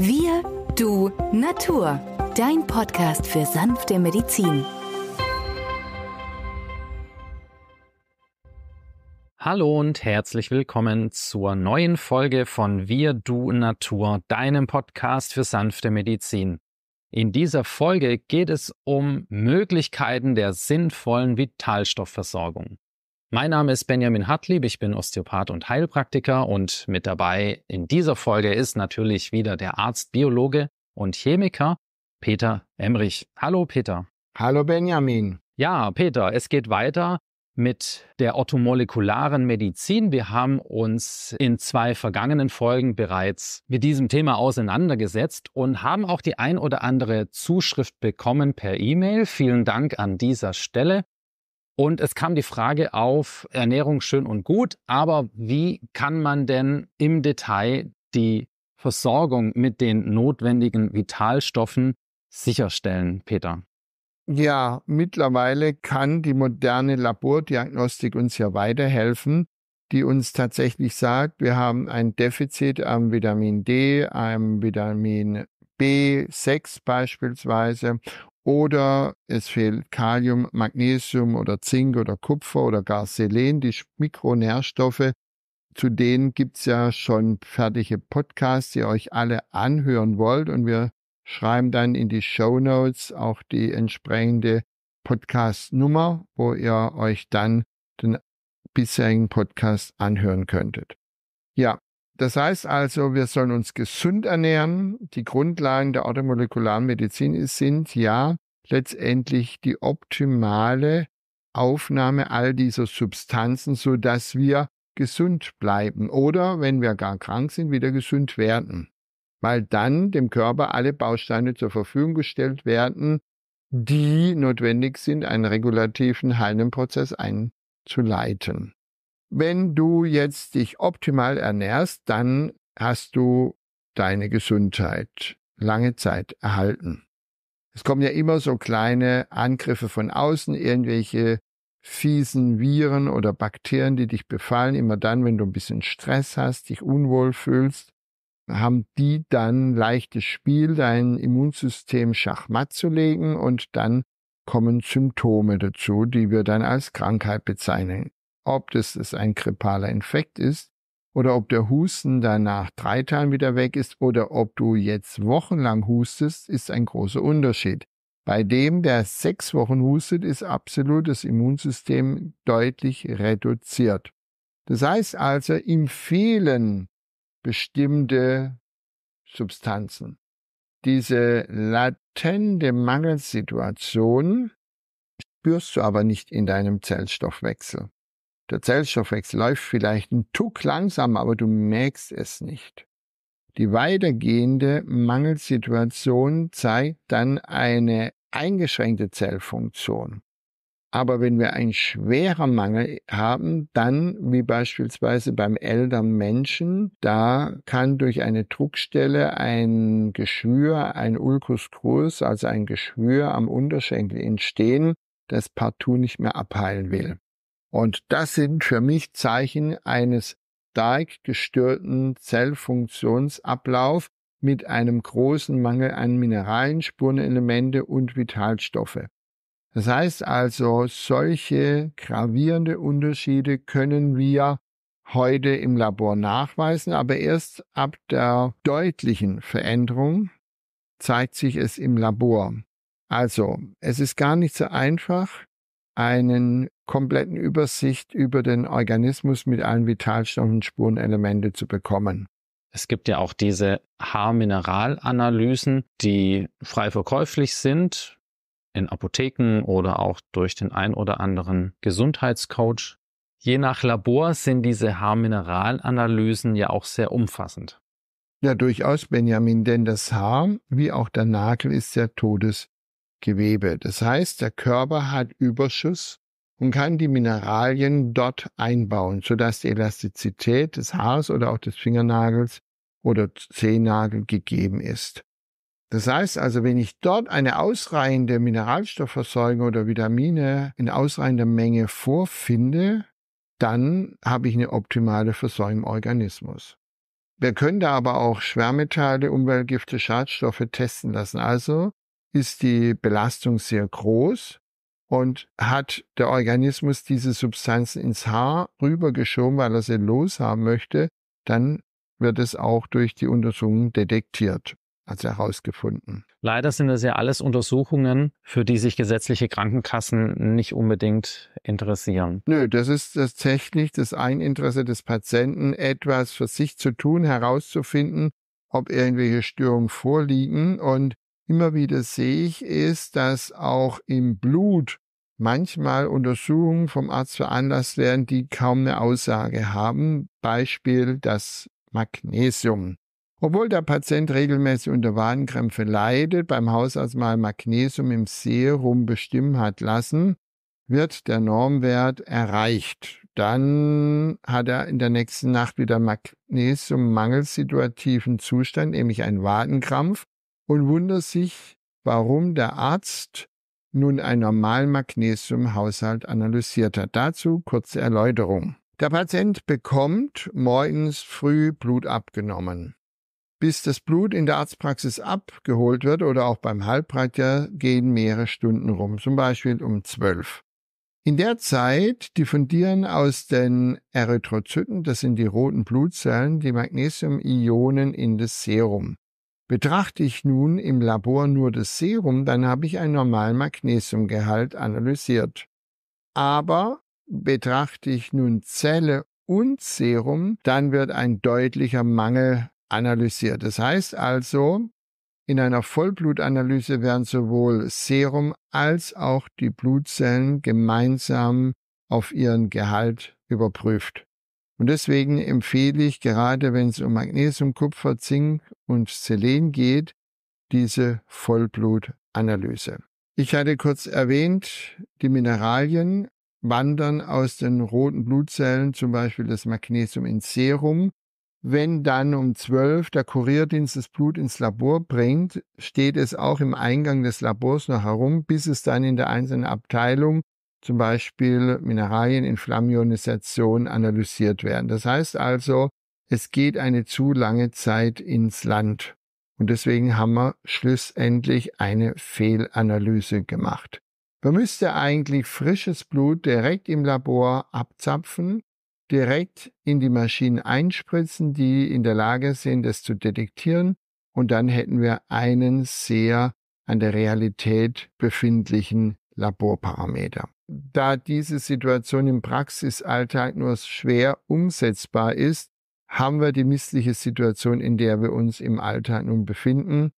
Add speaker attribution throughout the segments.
Speaker 1: Wir, du, Natur. Dein Podcast für sanfte Medizin. Hallo und herzlich willkommen zur neuen Folge von Wir, du, Natur, deinem Podcast für sanfte Medizin. In dieser Folge geht es um Möglichkeiten der sinnvollen Vitalstoffversorgung. Mein Name ist Benjamin Hartlieb, ich bin Osteopath und Heilpraktiker und mit dabei in dieser Folge ist natürlich wieder der Arzt, Biologe und Chemiker Peter Emrich. Hallo Peter. Hallo Benjamin. Ja, Peter, es geht weiter mit der orthomolekularen Medizin. Wir haben uns in zwei vergangenen Folgen bereits mit diesem Thema auseinandergesetzt und haben auch die ein oder andere Zuschrift bekommen per E-Mail. Vielen Dank an dieser Stelle. Und es kam die Frage auf, Ernährung schön und gut, aber wie kann man denn im Detail die Versorgung mit den notwendigen Vitalstoffen sicherstellen, Peter?
Speaker 2: Ja, mittlerweile kann die moderne Labordiagnostik uns ja weiterhelfen, die uns tatsächlich sagt, wir haben ein Defizit am Vitamin D, am Vitamin B6 beispielsweise oder es fehlt Kalium, Magnesium oder Zink oder Kupfer oder gar Selen, die Mikronährstoffe. Zu denen gibt es ja schon fertige Podcasts, die ihr euch alle anhören wollt. Und wir schreiben dann in die Show Notes auch die entsprechende Podcast-Nummer, wo ihr euch dann den bisherigen Podcast anhören könntet. Ja, das heißt also, wir sollen uns gesund ernähren. Die Grundlagen der orthomolekularen Medizin sind ja letztendlich die optimale Aufnahme all dieser Substanzen, sodass wir gesund bleiben oder, wenn wir gar krank sind, wieder gesund werden, weil dann dem Körper alle Bausteine zur Verfügung gestellt werden, die notwendig sind, einen regulativen heilenden Prozess einzuleiten. Wenn du jetzt dich optimal ernährst, dann hast du deine Gesundheit lange Zeit erhalten. Es kommen ja immer so kleine Angriffe von außen, irgendwelche fiesen Viren oder Bakterien, die dich befallen, immer dann, wenn du ein bisschen Stress hast, dich unwohl fühlst, haben die dann leichtes Spiel, dein Immunsystem schachmatt zu legen und dann kommen Symptome dazu, die wir dann als Krankheit bezeichnen ob das ein kreppaler Infekt ist oder ob der Husten danach drei Tagen wieder weg ist oder ob du jetzt wochenlang hustest, ist ein großer Unterschied. Bei dem, der sechs Wochen hustet, ist absolut das Immunsystem deutlich reduziert. Das heißt also, ihm fehlen bestimmte Substanzen. Diese latente Mangelsituation spürst du aber nicht in deinem Zellstoffwechsel. Der Zellstoffwechsel läuft vielleicht ein Tuck langsam, aber du merkst es nicht. Die weitergehende Mangelsituation zeigt dann eine eingeschränkte Zellfunktion. Aber wenn wir einen schweren Mangel haben, dann, wie beispielsweise beim älteren Menschen, da kann durch eine Druckstelle ein Geschwür, ein Ulcus cruz, also ein Geschwür am Unterschenkel entstehen, das partout nicht mehr abheilen will. Und das sind für mich Zeichen eines stark gestörten Zellfunktionsablauf mit einem großen Mangel an Mineralien, Spurenelemente und Vitalstoffe. Das heißt also, solche gravierende Unterschiede können wir heute im Labor nachweisen, aber erst ab der deutlichen Veränderung zeigt sich es im Labor. Also, es ist gar nicht so einfach, einen kompletten Übersicht über den Organismus mit allen Vitalstoffen, Spurenelemente zu
Speaker 1: bekommen. Es gibt ja auch diese Haarmineralanalysen, die frei verkäuflich sind in Apotheken oder auch durch den ein oder anderen Gesundheitscoach. Je nach Labor sind diese Haarmineralanalysen ja auch sehr umfassend.
Speaker 2: Ja, durchaus, Benjamin, denn das Haar wie auch der Nagel ist ja todes Gewebe. Das heißt, der Körper hat Überschuss und kann die Mineralien dort einbauen, sodass die Elastizität des Haares oder auch des Fingernagels oder Zehennagel gegeben ist. Das heißt also, wenn ich dort eine ausreichende Mineralstoffversorgung oder Vitamine in ausreichender Menge vorfinde, dann habe ich eine optimale Versorgung im Organismus. Wir können da aber auch Schwermetalle, Umweltgifte, Schadstoffe testen lassen. Also ist die Belastung sehr groß und hat der Organismus diese Substanzen ins Haar rübergeschoben, weil er sie los haben möchte, dann wird es auch durch die Untersuchungen detektiert, also herausgefunden.
Speaker 1: Leider sind das ja alles Untersuchungen, für die sich gesetzliche Krankenkassen nicht unbedingt interessieren.
Speaker 2: Nö, das ist tatsächlich das Eininteresse des Patienten, etwas für sich zu tun, herauszufinden, ob irgendwelche Störungen vorliegen und immer wieder sehe ich, ist, dass auch im Blut manchmal Untersuchungen vom Arzt veranlasst werden, die kaum eine Aussage haben. Beispiel das Magnesium. Obwohl der Patient regelmäßig unter Wadenkrämpfe leidet, beim Hausarzt mal Magnesium im Serum bestimmen hat lassen, wird der Normwert erreicht. Dann hat er in der nächsten Nacht wieder Magnesium-mangelsituativen Zustand, nämlich einen Wadenkrampf, und wundert sich, warum der Arzt nun einen normalen Magnesiumhaushalt analysiert hat. Dazu kurze Erläuterung. Der Patient bekommt morgens früh Blut abgenommen. Bis das Blut in der Arztpraxis abgeholt wird oder auch beim Heilpraktiker gehen mehrere Stunden rum, zum Beispiel um zwölf. In der Zeit diffundieren aus den Erythrozyten, das sind die roten Blutzellen, die Magnesium-Ionen in das Serum. Betrachte ich nun im Labor nur das Serum, dann habe ich einen normalen Magnesiumgehalt analysiert. Aber betrachte ich nun Zelle und Serum, dann wird ein deutlicher Mangel analysiert. Das heißt also, in einer Vollblutanalyse werden sowohl Serum als auch die Blutzellen gemeinsam auf ihren Gehalt überprüft. Und deswegen empfehle ich, gerade wenn es um Magnesium, Kupfer, Zink und Selen geht, diese Vollblutanalyse. Ich hatte kurz erwähnt, die Mineralien wandern aus den roten Blutzellen, zum Beispiel das Magnesium ins Serum. Wenn dann um 12 der Kurierdienst das Blut ins Labor bringt, steht es auch im Eingang des Labors noch herum, bis es dann in der einzelnen Abteilung zum Beispiel Mineralien in Flammionisation analysiert werden. Das heißt also, es geht eine zu lange Zeit ins Land. Und deswegen haben wir schlussendlich eine Fehlanalyse gemacht. Man müsste eigentlich frisches Blut direkt im Labor abzapfen, direkt in die Maschinen einspritzen, die in der Lage sind, es zu detektieren. Und dann hätten wir einen sehr an der Realität befindlichen Laborparameter da diese Situation im Praxisalltag nur schwer umsetzbar ist, haben wir die missliche Situation, in der wir uns im Alltag nun befinden.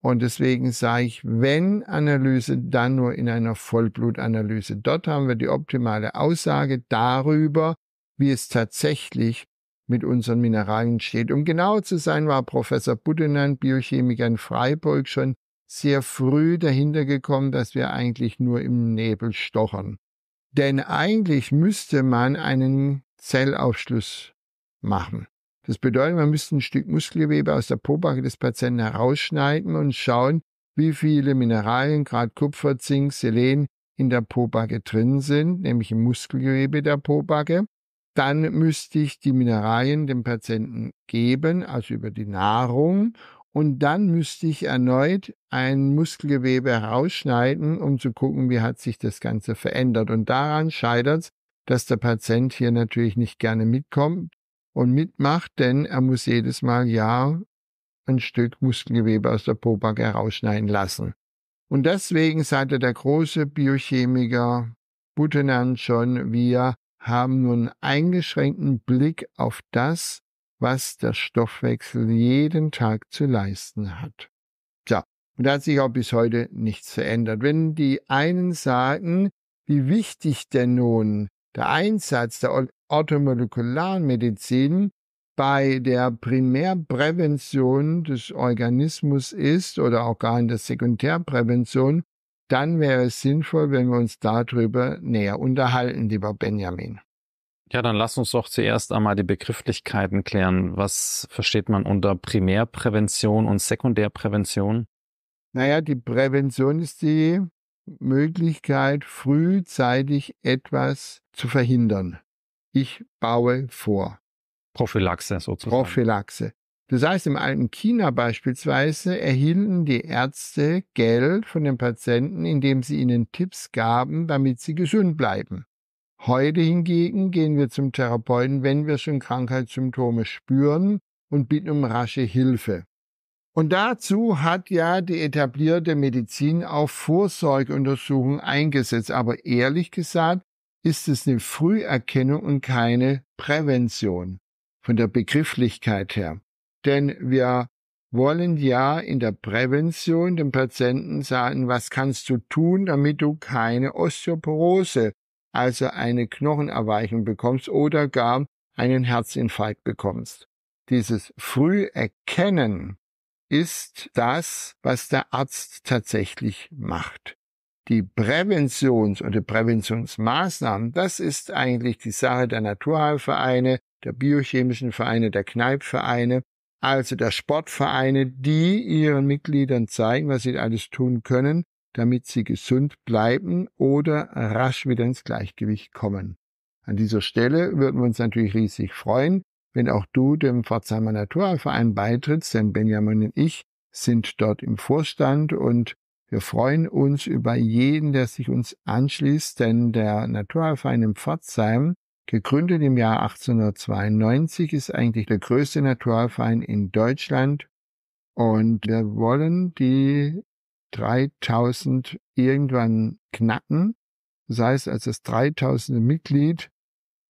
Speaker 2: Und deswegen sage ich, wenn Analyse, dann nur in einer Vollblutanalyse. Dort haben wir die optimale Aussage darüber, wie es tatsächlich mit unseren Mineralien steht. Um genau zu sein, war Professor Budenan, Biochemiker in Freiburg, schon sehr früh dahinter gekommen, dass wir eigentlich nur im Nebel stochern. Denn eigentlich müsste man einen Zellaufschluss machen. Das bedeutet, man müsste ein Stück Muskelgewebe aus der Pobacke des Patienten herausschneiden und schauen, wie viele Mineralien, gerade Kupfer, Zink, Selen, in der Pobacke drin sind, nämlich im Muskelgewebe der Pobacke. Dann müsste ich die Mineralien dem Patienten geben, also über die Nahrung, und dann müsste ich erneut ein Muskelgewebe herausschneiden, um zu gucken, wie hat sich das Ganze verändert. Und daran scheitert es, dass der Patient hier natürlich nicht gerne mitkommt und mitmacht, denn er muss jedes Mal ja ein Stück Muskelgewebe aus der Popacke herausschneiden lassen. Und deswegen sagte der große Biochemiker Butenan schon, wir haben nur einen eingeschränkten Blick auf das, was der Stoffwechsel jeden Tag zu leisten hat. Tja, und da hat sich auch bis heute nichts verändert. Wenn die einen sagen, wie wichtig denn nun der Einsatz der orthomolekularen Medizin bei der Primärprävention des Organismus ist oder auch gar in der Sekundärprävention, dann wäre es sinnvoll, wenn wir uns darüber näher unterhalten, lieber Benjamin.
Speaker 1: Ja, dann lass uns doch zuerst einmal die Begrifflichkeiten klären. Was versteht man unter Primärprävention und Sekundärprävention?
Speaker 2: Naja, die Prävention ist die Möglichkeit, frühzeitig etwas zu verhindern. Ich baue vor. Prophylaxe sozusagen. Prophylaxe. Das heißt, im alten China beispielsweise erhielten die Ärzte Geld von den Patienten, indem sie ihnen Tipps gaben, damit sie gesund bleiben. Heute hingegen gehen wir zum Therapeuten, wenn wir schon Krankheitssymptome spüren und bitten um rasche Hilfe. Und dazu hat ja die etablierte Medizin auch Vorsorgeuntersuchungen eingesetzt. Aber ehrlich gesagt ist es eine Früherkennung und keine Prävention von der Begrifflichkeit her. Denn wir wollen ja in der Prävention dem Patienten sagen, was kannst du tun, damit du keine Osteoporose also eine Knochenerweichung bekommst oder gar einen Herzinfarkt bekommst. Dieses Früherkennen ist das, was der Arzt tatsächlich macht. Die Präventions- oder Präventionsmaßnahmen, das ist eigentlich die Sache der Naturheilvereine, der biochemischen Vereine, der Kneipvereine, also der Sportvereine, die ihren Mitgliedern zeigen, was sie alles tun können, damit sie gesund bleiben oder rasch wieder ins Gleichgewicht kommen. An dieser Stelle würden wir uns natürlich riesig freuen, wenn auch du dem Pforzheimer Naturverein beitrittst, denn Benjamin und ich sind dort im Vorstand und wir freuen uns über jeden, der sich uns anschließt, denn der Naturverein in Pforzheim, gegründet im Jahr 1892, ist eigentlich der größte Naturverein in Deutschland und wir wollen die 3000 irgendwann knacken. Das heißt, als das 3000. Mitglied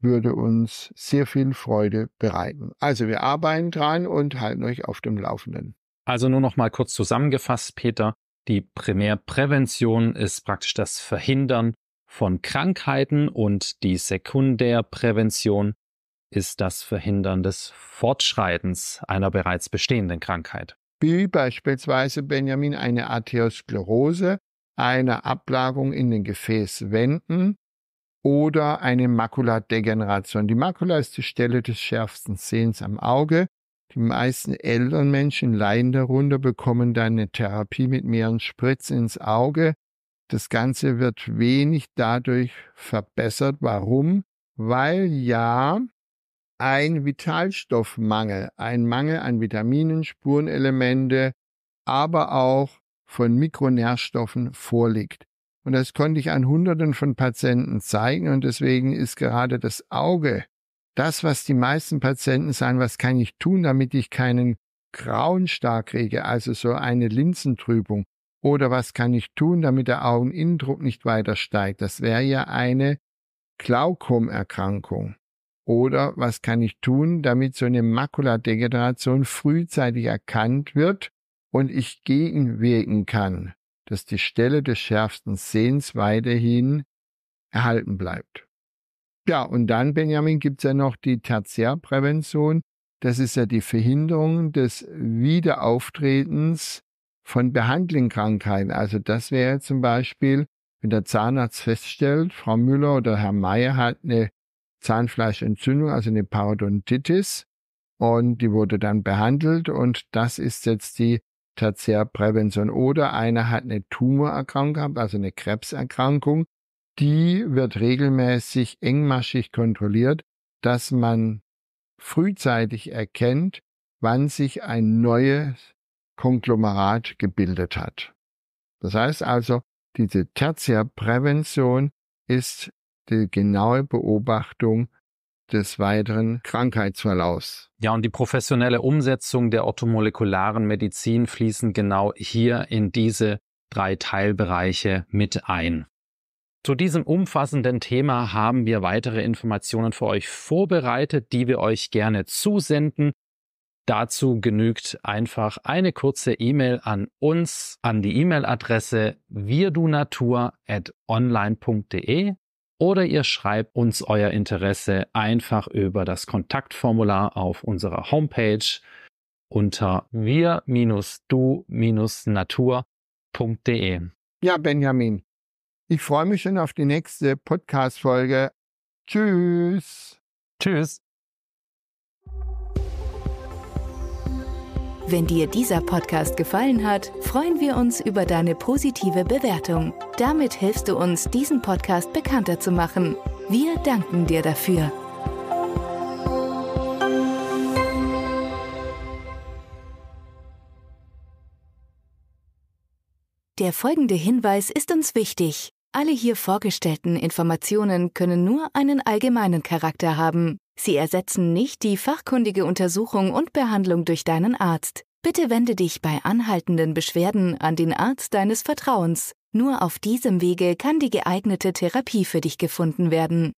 Speaker 2: würde uns sehr viel Freude bereiten. Also wir arbeiten dran und halten euch auf dem Laufenden.
Speaker 1: Also nur noch mal kurz zusammengefasst, Peter. Die Primärprävention ist praktisch das Verhindern von Krankheiten und die Sekundärprävention ist das Verhindern des Fortschreitens einer bereits bestehenden Krankheit
Speaker 2: wie beispielsweise Benjamin eine Arteriosklerose, eine Ablagerung in den Gefäßwänden oder eine Makuladegeneration. Die Makula ist die Stelle des schärfsten Sehens am Auge. Die meisten älteren Menschen leiden darunter, bekommen dann eine Therapie mit mehreren Spritzen ins Auge. Das Ganze wird wenig dadurch verbessert. Warum? Weil ja ein Vitalstoffmangel, ein Mangel an Vitaminen, Spurenelemente, aber auch von Mikronährstoffen vorliegt. Und das konnte ich an Hunderten von Patienten zeigen und deswegen ist gerade das Auge das, was die meisten Patienten sagen, was kann ich tun, damit ich keinen grauen Star kriege, also so eine Linsentrübung. Oder was kann ich tun, damit der Augeninnendruck nicht weiter steigt? Das wäre ja eine Glaukomerkrankung. Oder was kann ich tun, damit so eine Makuladegeneration frühzeitig erkannt wird und ich gegenwirken kann, dass die Stelle des schärfsten Sehens weiterhin erhalten bleibt. Ja, und dann, Benjamin, gibt's ja noch die Tertiärprävention. Das ist ja die Verhinderung des Wiederauftretens von Behandlungskrankheiten. Also das wäre zum Beispiel, wenn der Zahnarzt feststellt, Frau Müller oder Herr Meier hat eine Zahnfleischentzündung, also eine Parodontitis. Und die wurde dann behandelt und das ist jetzt die Tertiärprävention. Oder einer hat eine Tumorerkrankung gehabt, also eine Krebserkrankung. Die wird regelmäßig engmaschig kontrolliert, dass man frühzeitig erkennt, wann sich ein neues Konglomerat gebildet hat. Das heißt also, diese Tertiärprävention ist die genaue
Speaker 1: Beobachtung des weiteren Krankheitsverlaufs. Ja, und die professionelle Umsetzung der orthomolekularen Medizin fließen genau hier in diese drei Teilbereiche mit ein. Zu diesem umfassenden Thema haben wir weitere Informationen für euch vorbereitet, die wir euch gerne zusenden. Dazu genügt einfach eine kurze E-Mail an uns, an die E-Mail-Adresse wirdunatur.online.de oder ihr schreibt uns euer Interesse einfach über das Kontaktformular auf unserer Homepage unter wir-du-natur.de.
Speaker 2: Ja, Benjamin, ich freue mich schon auf die nächste Podcast-Folge.
Speaker 1: Tschüss. Tschüss. Wenn dir dieser Podcast gefallen hat, freuen wir uns über deine positive Bewertung. Damit hilfst du uns, diesen Podcast bekannter zu machen. Wir danken dir dafür. Der folgende Hinweis ist uns wichtig. Alle hier vorgestellten Informationen können nur einen allgemeinen Charakter haben. Sie ersetzen nicht die fachkundige Untersuchung und Behandlung durch deinen Arzt. Bitte wende dich bei anhaltenden Beschwerden an den Arzt deines Vertrauens. Nur auf diesem Wege kann die geeignete Therapie für dich gefunden werden.